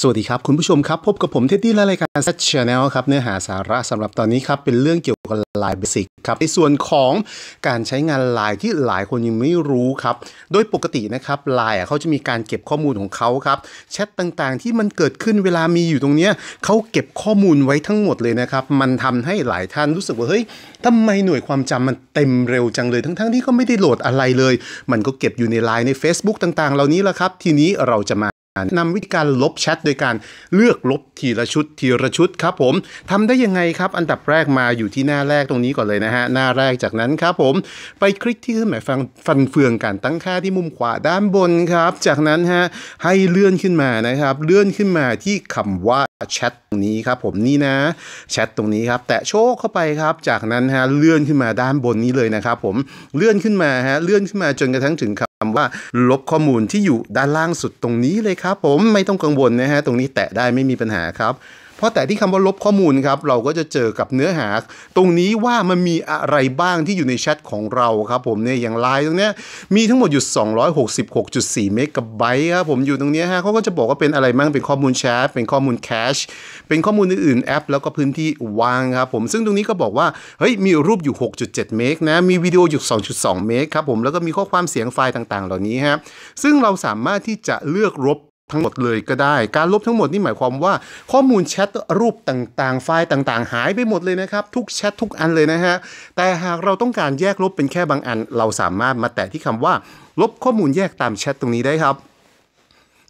สวัสดีครับ คุณผู้ชมครับพบกับผมเท็ดดี้และรายการแซชแชนแนลครับ เนื้อหาสาระสำหรับตอนนี้ครับ เป็นเรื่องเกี่ยวกับไลน์เบสิกครับ ในส่วนของการใช้งานไลน์ที่หลายคนยังไม่รู้ครับ โดยปกตินะครับไลน์เขาจะมีการเก็บข้อมูลของเขาครับ แชทต่างๆที่มันเกิดขึ้นเวลามีอยู่ตรงเนี้ยเขาเก็บข้อมูลไว้ทั้งหมดเลยนะครับมันทำให้หลายท่านรู้สึกว่าเฮ้ยทำไมหน่วยความจำมันเต็มเร็วจังเลยทั้งๆทที่ก็ไม่ได้โหลดอะไรเลยมันก็เก็บอยู่ในไลน์ใน Facebook ต่าง ๆ เหล่านี้แหละครับทีนี้เราจะมานำวิธีการลบแชทโดยการเลือกลบทีละชุดทีละชุดครับผมทำได้ยังไงครับ อันดับแรกมาอยู่ที่หน้าแรกตรงนี้ก่อนเลยนะฮะหน้าแรกจากนั้นครับผม ไปคลิกที่เครื่องหมายฟังฟันเฟืองการตั้งค่าที่มุมขวาด้านบนครับจากนั้นฮะให้เลื่อนขึ้นมานะครับ เลื่อนขึ้นมาที่คำว่าแชทตรงนี้ครับผมนี่นะแชทตรงนี้ครับ แตะโชคเข้าไปครับ จากนั้นฮะเลื่อนขึ้นมาด้านบนนี้เลยนะครับผมเลื่อนขึ้นมาฮะเลื่อนขึ้นมาจนกระทั่งถึงคคำว่าลบข้อมูลที่อยู่ด้านล่างสุดตรงนี้เลยครับ ผมไม่ต้องกังวลนะฮะตรงนี้แตะได้ไม่มีปัญหาครับเพราะแต่ที่คำว่าลบข้อมูลครับเราก็จะเจอกับเนื้อหา ตรงนี้ว่ามันมีอะไรบ้างที่อยู่ในแชทของเราครับผมเนี่ยอย่างไลน์ตรงเนี้ยมีทั้งหมดอยู่ 266.4 เมกะไบต์ครับผมอยู่ตรงนี้ฮะเขาก็จะบอกว่าเป็นอะไรบ้างเป็นข้อมูลแชทเป็นข้อมูลแคชเป็นข้อมูลอื่นๆแอป แล้วก็พื้นที่วางครับผมซึ่งตรงนี้ก็บอกว่าเฮ้ยมีรูปอยู่ 6.7 เมกนะมีวิดีโออยู่ 2.2 เมกครับผมแล้วก็มีข้อความเสียงไฟล์ต่างๆ เหล่านี้ฮะซึ่งเราสามารถที่จะเลือกลบทั้งหมดเลยก็ได้ การลบทั้งหมดนี่หมายความว่า ข้อมูลแชทรูปต่างๆ ไฟล์ต่างๆ หายไปหมดเลยนะครับ ทุกแชททุกอันเลยนะฮะแต่หากเราต้องการแยกลบเป็นแค่บางอัน เราสามารถมาแตะที่คำว่า ลบข้อมูลแยกตามแชทตรงนี้ได้ครับ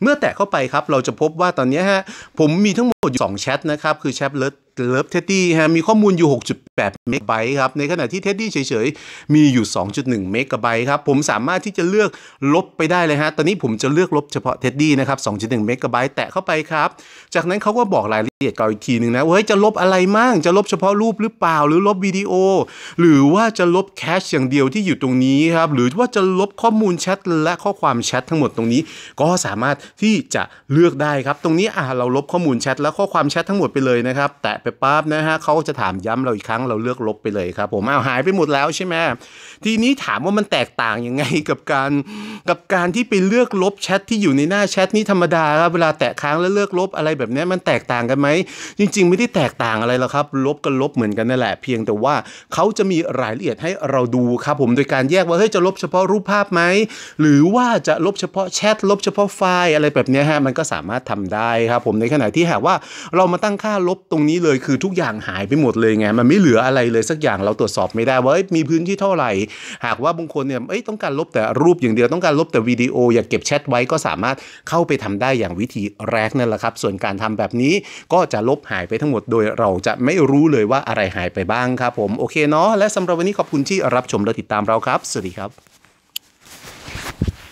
เมื่อแตะเข้าไปครับเราจะพบว่าตอนนี้ฮะผมมีทั้งหมดอยู่2แชทนะครับคือแชทเลิศเลิฟเท็ดดี้ฮะมีข้อมูลอยู่ 6.8เมกะไบต์ครับ ในขณะที่เท็ดดี้เฉยๆ มีอยู่ 2.1เมกะไบต์ครับ ผมสามารถที่จะเลือกลบไปได้เลยฮะตอนนี้ผมจะเลือกลบเฉพาะเท็ดดี้นะครับ 2.1เมกะไบต์แตะเข้าไปครับ จากนั้นเขาก็บอกรายละเอียดกันอีกทีหนึ่งนะเฮ้ย จะลบอะไรมั่งจะลบเฉพาะรูปหรือเปล่าหรือลบวิดีโอ หรือว่าจะลบแคชอย่างเดียวที่อยู่ตรงนี้ครับหรือว่าจะลบข้อมูลแชทและข้อความแชททั้งหมดตรงนี้ ก็สามารถที่จะเลือกได้ครับ ตรงนี้อ่าเราลบข้อมูลแชทและข้อความแชททั้งหมดไปเลยนะครับแตะไปปั๊บนะฮะเขาจะถามย้ำเราอีกครั้งเราเลือกลบไปเลยครับผมเอาหายไปหมดแล้วใช่ไหมทีนี้ถามว่ามันแตกต่างยังไงกับการกับการที่ไปเลือกลบแชทที่อยู่ในหน้าแชทนี้ธรรมดาครับเวลาแตะค้างแล้วเลือกลบอะไรแบบนี้มันแตกต่างกันไหมจริง ๆ ไม่ได้แตกต่างอะไรหรอกครับลบกันลบเหมือนกันนั่นแหละเพียงแต่ว่าเขาจะมีรายละเอียดให้เราดูครับผมโดยการแยกว่าเฮ้ยจะลบเฉพาะรูปภาพไหมหรือว่าจะลบเฉพาะแชทลบเฉพาะไฟล์อะไรแบบนี้ฮะมันก็สามารถทำได้ครับผมในขณะที่หากว่าเรามาตั้งค่าลบตรงนี้เลยยคือทุกอย่างหายไปหมดเลยไงมันไม่เหลืออะไรเลย สักอย่างเราตรวจสอบไม่ได้ว่ามีพื้นที่เท่าไหร่ หากว่าบางคนเนี่ยเอ้ยต้องการลบแต่รูปอย่างเดียวต้องการลบแต่วิดีโอ อยากเก็บแชทไว้ก็สามารถเข้าไปทำได้อย่างวิธีแรกนั่นแหละครับ ส่วนการทำแบบนี้ ก็จะลบหายไปทั้งหมดโดยเราจะไม่รู้เลยว่าอะไรหายไปบ้างครับผมโอเคเนาะ และสำหรับวันนี้ขอบคุณที่รับชมและติดตามเราครับสวัสดีครับ